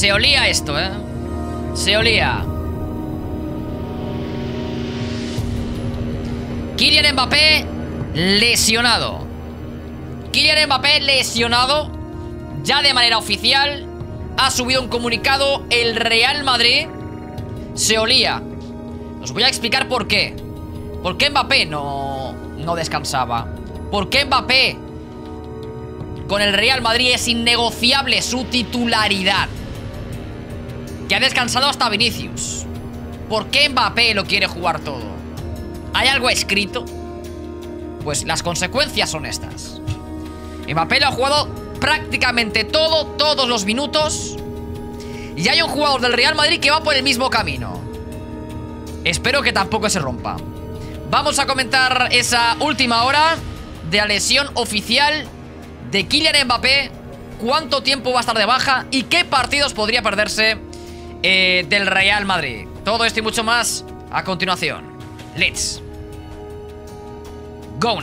Se olía esto, ¿eh? Se olía. Kylian Mbappé lesionado. Kylian Mbappé lesionado. Ya de manera oficial ha subido un comunicado el Real Madrid. Se olía. Os voy a explicar por qué. ¿Por qué Mbappé no, no descansaba? ¿Por qué Mbappé con el Real Madrid es innegociable su titularidad? Que ha descansado hasta Vinicius ¿Por qué Mbappé lo quiere jugar todo? ¿Hay algo escrito? Pues las consecuencias son estas Mbappé lo ha jugado prácticamente todo, todos los minutos Y hay un jugador del Real Madrid que va por el mismo camino Espero que tampoco se rompa Vamos a comentar esa última hora de la lesión oficial de Kylian Mbappé, cuánto tiempo va a estar de baja y qué partidos podría perderse eh, del Real Madrid. Todo esto y mucho más a continuación. Let's go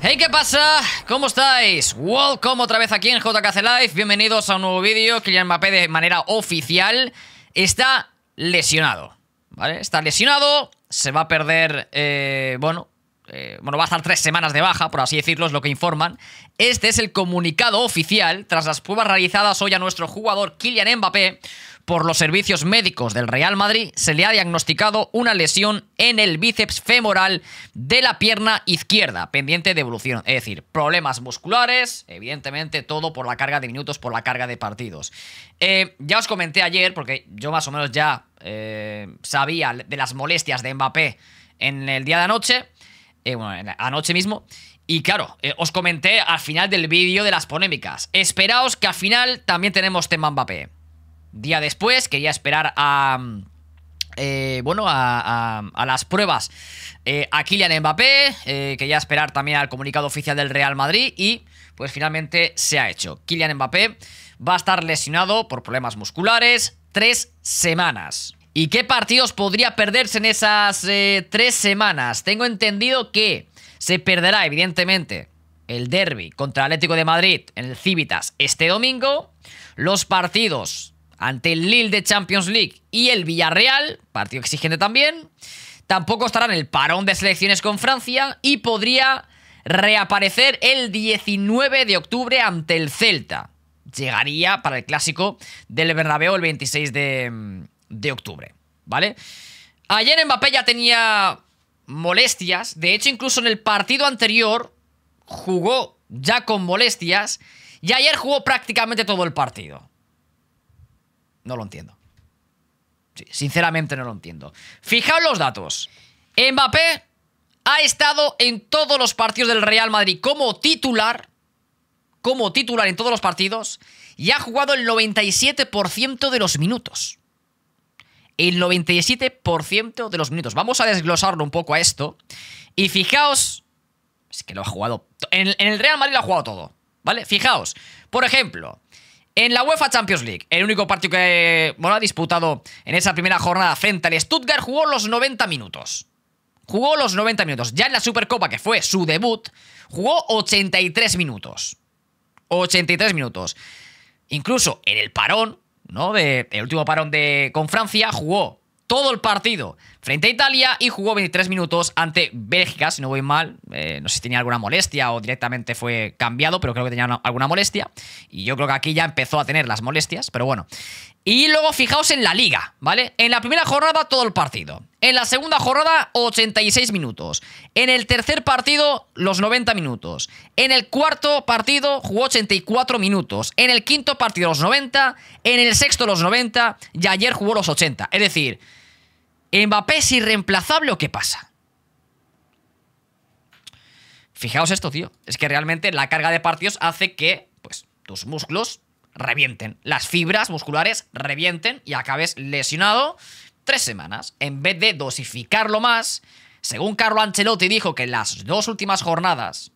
Hey, ¿qué pasa? ¿Cómo estáis? Welcome otra vez aquí en JKC Live. Bienvenidos a un nuevo vídeo. Kylian Mbappé de manera oficial está lesionado, ¿vale? Está lesionado, se va a perder, eh, bueno, eh, bueno, va a estar tres semanas de baja, por así decirlo, es lo que informan. Este es el comunicado oficial tras las pruebas realizadas hoy a nuestro jugador Kylian Mbappé por los servicios médicos del Real Madrid, se le ha diagnosticado una lesión en el bíceps femoral de la pierna izquierda, pendiente de evolución. Es decir, problemas musculares, evidentemente todo por la carga de minutos, por la carga de partidos. Eh, ya os comenté ayer, porque yo más o menos ya eh, sabía de las molestias de Mbappé en el día de anoche. Eh, bueno, anoche mismo. Y claro, eh, os comenté al final del vídeo de las polémicas. Esperaos que al final también tenemos tema Mbappé. Día después, quería esperar a... Mm, eh, bueno, a, las pruebas a Kylian Mbappé, quería esperar también al comunicado oficial del Real Madrid y pues finalmente se ha hecho. Kylian Mbappé va a estar lesionado por problemas musculares tres semanas. ¿Y qué partidos podría perderse en esas eh, tres semanas? Tengo entendido que se perderá, evidentemente, el derby contra el Atlético de Madrid en el Civitas este domingo. Los partidos ante el Lille de Champions League y el Villarreal, partido exigente también. Tampoco estará en el parón de selecciones con Francia y podría reaparecer el 19 de octubre ante el Celta. Llegaría para el clásico del Bernabéu el 26 de, mm, de octubre, ¿vale? Ayer Mbappé ya tenía molestias, de hecho incluso en el partido anterior jugó ya con molestias y ayer jugó prácticamente todo el partido. No lo entiendo. sinceramente no lo entiendo. Fijaos los datos. Mbappé ha estado en todos los partidos del Real Madrid como titular, como titular en todos los partidos, y ha jugado el 97% de los minutos el 97% de los minutos. Vamos a desglosarlo un poco a esto. Y fijaos, es que lo ha jugado... En, el Real Madrid lo ha jugado todo, ¿vale? Fijaos, por ejemplo, en la UEFA Champions League, el único partido que bueno, ha disputado en esa primera jornada frente al Stuttgart jugó los 90 minutos. Jugó los 90 minutos. Ya en la Supercopa, que fue su debut, jugó 83 minutos. 83 minutos. Incluso en el parón, ¿no? el último parón de, con Francia, jugó todo el partido frente a Italia y jugó 23 minutos ante Bélgica, si no voy mal. Eh, no sé si tenía alguna molestia o directamente fue cambiado, pero creo que tenía alguna molestia. Y yo creo que aquí ya empezó a tener las molestias, pero bueno. Y luego fijaos en la liga, ¿vale? En la primera jornada todo el partido. En la segunda jornada 86 minutos. En el tercer partido los 90 minutos. En el cuarto partido jugó 84 minutos. En el quinto partido los 90. En el sexto los 90. Y ayer jugó los 80. Es decir... Mbappé es irreemplazable o qué pasa. Fijaos esto, tío. Es que realmente la carga de partidos hace que, pues, tus músculos revienten. Las fibras musculares revienten y acabes lesionado tres semanas. En vez de dosificarlo más, según Carlo Ancelotti dijo que en las dos últimas jornadas,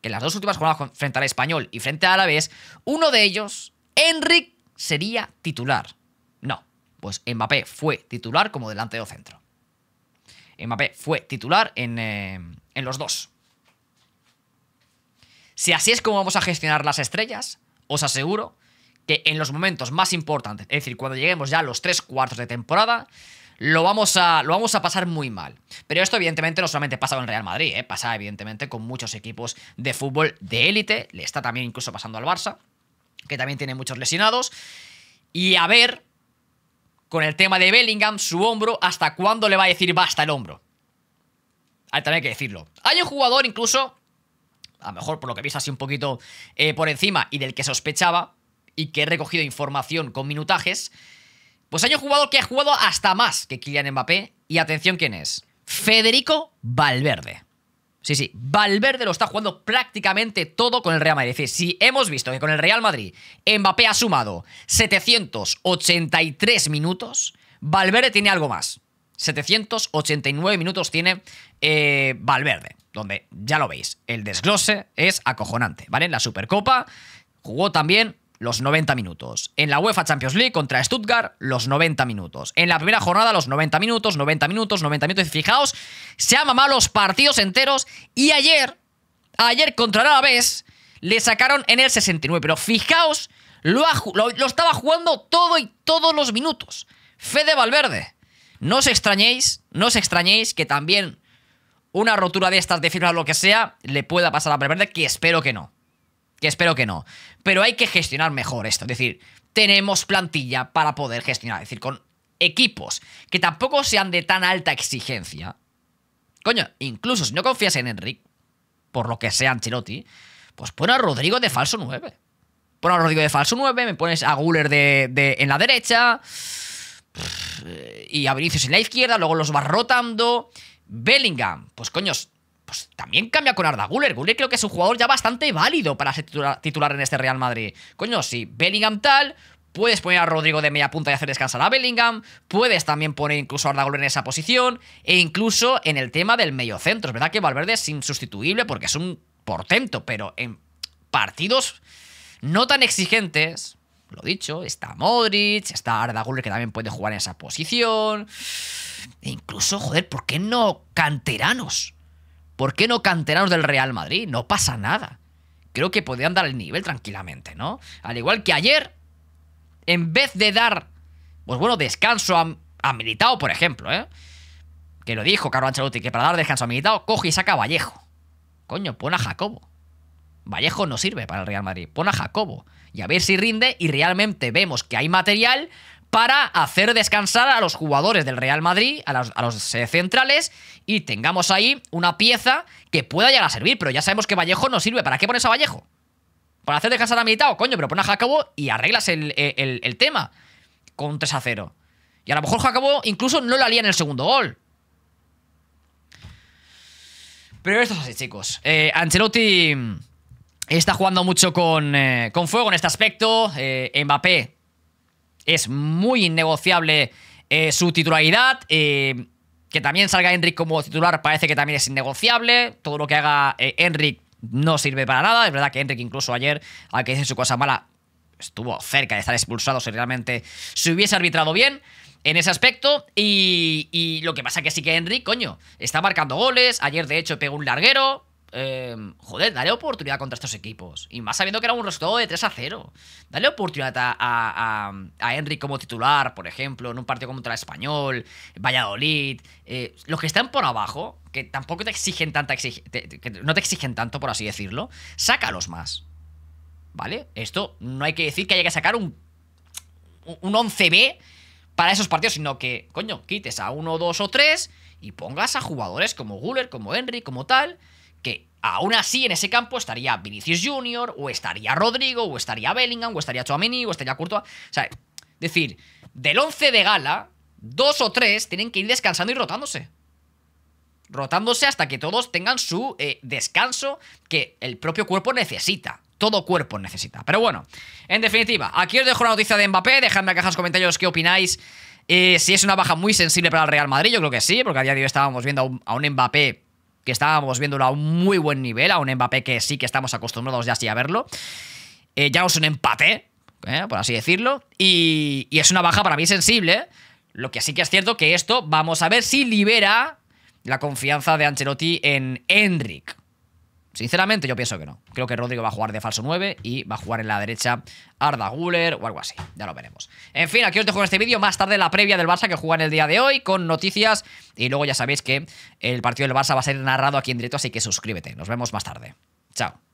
que en las dos últimas jornadas frente al español y frente a árabe, uno de ellos, Enric, sería titular. Pues Mbappé fue titular como delantero centro. Mbappé fue titular en, eh, en los dos. Si así es como vamos a gestionar las estrellas, os aseguro que en los momentos más importantes, es decir, cuando lleguemos ya a los tres cuartos de temporada, lo vamos, a, lo vamos a pasar muy mal. Pero esto, evidentemente, no solamente pasa con el Real Madrid, ¿eh? pasa, evidentemente, con muchos equipos de fútbol de élite. Le está también incluso pasando al Barça, que también tiene muchos lesionados. Y a ver con el tema de Bellingham, su hombro, hasta cuándo le va a decir basta el hombro. Hay también que decirlo. Hay un jugador incluso, a lo mejor por lo que veis así un poquito eh, por encima y del que sospechaba y que he recogido información con minutajes, pues hay un jugador que ha jugado hasta más que Kylian Mbappé y atención quién es. Federico Valverde. Sí, sí, Valverde lo está jugando prácticamente todo con el Real Madrid. Es decir, si hemos visto que con el Real Madrid Mbappé ha sumado 783 minutos, Valverde tiene algo más. 789 minutos tiene eh, Valverde, donde ya lo veis, el desglose es acojonante, ¿vale? En la Supercopa jugó también los 90 minutos. En la UEFA Champions League contra Stuttgart, los 90 minutos. En la primera jornada, los 90 minutos, 90 minutos, 90 minutos. Y fijaos, se han mamado los partidos enteros. Y ayer, ayer contra la vez, le sacaron en el 69. Pero fijaos, lo, lo, estaba jugando todo y todos los minutos. Fede Valverde. No os extrañéis, no os extrañéis que también una rotura de estas de fibra o lo que sea le pueda pasar a Valverde, que espero que no que espero que no. Pero hay que gestionar mejor esto. Es decir, tenemos plantilla para poder gestionar. Es decir, con equipos que tampoco sean de tan alta exigencia. Coño, incluso si no confías en Enric, por lo que sea Ancelotti, pues pon a Rodrigo de falso 9. Pon a Rodrigo de falso 9, me pones a Guller de, en la derecha y a Vinicius en la izquierda, luego los vas rotando. Bellingham, pues coños, pues, también cambia con Arda Guller. Guller creo que es un jugador ya bastante válido para ser titular, en este Real Madrid. Coño, si Bellingham tal, Puedes poner a Rodrigo de media punta y hacer descansar a Bellingham. Puedes también poner incluso a Arda Guller en esa posición. E incluso en el tema del medio centro Es verdad que Valverde es insustituible porque es un portento. Pero en partidos no tan exigentes, lo dicho, está Modric, está Arda Guller que también puede jugar en esa posición. E incluso, joder, ¿por qué no canteranos? ¿Por qué no canteranos del Real Madrid? No pasa nada. Creo que podrían dar el nivel tranquilamente, ¿no? Al igual que ayer, en vez de dar, pues bueno, descanso a, a Militao, por ejemplo, ¿eh? Que lo dijo Carlo Ancelotti, que para dar descanso a Militao, coge y saca a Vallejo. Coño, pon a Jacobo. Vallejo no sirve para el Real Madrid. Pon a Jacobo. Y a ver si rinde y realmente vemos que hay material para hacer descansar a los jugadores del Real Madrid, a los, eh, centrales, y tengamos ahí una pieza que pueda llegar a servir. Pero ya sabemos que Vallejo no sirve. ¿Para qué pones a Vallejo? Para hacer descansar a mitad, coño, pero pon a Jacobo y arreglas el, tema con 3 a 0. Y a lo mejor Jacobo incluso no la lía en el segundo gol. Pero esto es así, chicos. Eh, Ancelotti mm, está jugando mucho eh, con, fuego en este aspecto. Mbappé es muy innegociable eh, su titularidad. Eh, que también salga Enric como titular parece que también es innegociable. Todo lo que haga eh, Enrique no sirve para nada. Es verdad que Enric incluso ayer, al que dice su cosa mala, estuvo cerca de estar expulsado si realmente se hubiese arbitrado bien en ese aspecto. Y, lo que pasa que sí que Enric, coño, está marcando goles. Ayer de hecho pegó un larguero. Em, joder, dale oportunidad contra estos equipos. Y más sabiendo que era un resultado de 3 a 0. Dale oportunidad a, a, Henry como titular, por ejemplo, en un partido contra el Español, Valladolid. Eh, los que están por abajo, que tampoco te exigen tanta no te exigen tanto, por así decirlo, sácalos más. ¿Vale? Esto no hay que decir que haya que sacar un, un 11B para esos partidos, sino que, coño, quites a uno, dos o tres y pongas a jugadores como Guller, como Henry, como tal que aún así en ese campo estaría Vinicius Junior, o estaría Rodrigo, o estaría Bellingham, o estaría Chouameni, o estaría Courtois. O sea, decir, del 11 de gala, dos o tres tienen que ir descansando y rotándose. Rotándose hasta que todos tengan su eh, descanso que el propio cuerpo necesita todo cuerpo necesita. Pero bueno, en definitiva, aquí os dejo una noticia de Mbappé. Dejadme acá en comentarios qué opináis. Eh, si es una baja muy sensible para el Real Madrid, yo creo que sí, porque a día de hoy estábamos viendo a un Mbappé que estábamos viéndolo a un muy buen nivel, a un Mbappé que sí que estamos acostumbrados ya así a verlo. Eh, ya es un empate, eh, por así decirlo, y, es una baja para mí sensible. Lo que sí que es cierto que esto, vamos a ver si libera la confianza de Ancelotti en Enric. Sinceramente, yo pienso que no. Creo que Rodrigo va a jugar de falso 9 y va a jugar en la derecha Arda Guller o algo así. Ya lo veremos. En fin, aquí os dejo este vídeo. Más tarde la previa del Barça que juega en el día de hoy con noticias. Y luego ya sabéis que el partido del Barça va a ser narrado aquí en directo, así que suscríbete. Nos vemos más tarde. Chao.